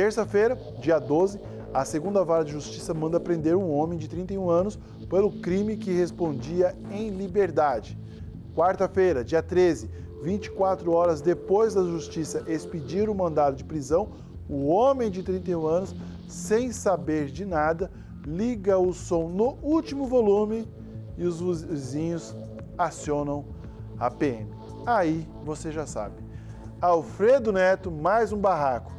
Terça-feira, dia 12, a segunda vara de justiça manda prender um homem de 31 anos pelo crime que respondia em liberdade. Quarta-feira, dia 13, 24 horas depois da justiça expedir o mandado de prisão, o homem de 31 anos, sem saber de nada, liga o som no último volume e os vizinhos acionam a PM. Aí você já sabe. Alfredo Neto, mais um barraco.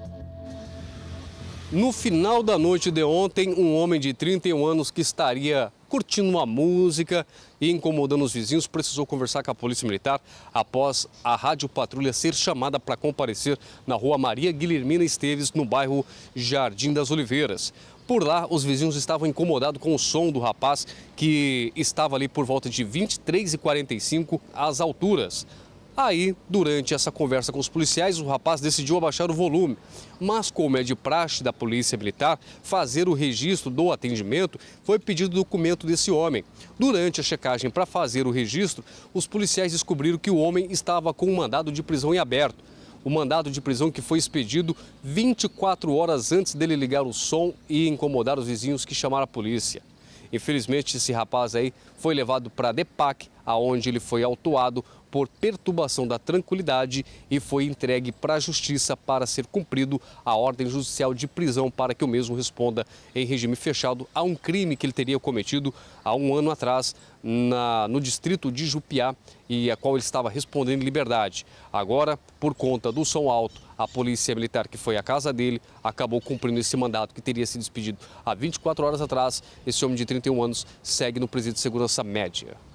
No final da noite de ontem, um homem de 31 anos que estaria curtindo uma música e incomodando os vizinhos precisou conversar com a Polícia Militar após a Rádio Patrulha ser chamada para comparecer na rua Maria Guilhermina Esteves, no bairro Jardim das Oliveiras. Por lá, os vizinhos estavam incomodados com o som do rapaz que estava ali por volta de 23 h 45 às alturas. Aí, durante essa conversa com os policiais, o rapaz decidiu abaixar o volume. Mas, como é de praxe da Polícia Militar, fazer o registro do atendimento foi pedido o documento desse homem. Durante a checagem para fazer o registro, os policiais descobriram que o homem estava com um mandado de prisão em aberto. O mandado de prisão que foi expedido 24 horas antes dele ligar o som e incomodar os vizinhos que chamaram a polícia. Infelizmente, esse rapaz aí foi levado para a DEPAC, aonde ele foi autuado por perturbação da tranquilidade e foi entregue para a justiça para ser cumprido a ordem judicial de prisão para que o mesmo responda em regime fechado a um crime que ele teria cometido há um ano atrás na, no distrito de Jupiá e a qual ele estava respondendo em liberdade. Agora, por conta do som alto, a polícia militar que foi à casa dele acabou cumprindo esse mandato que teria sido despedido há 24 horas atrás. Esse homem de 31 anos segue no presídio de segurança média.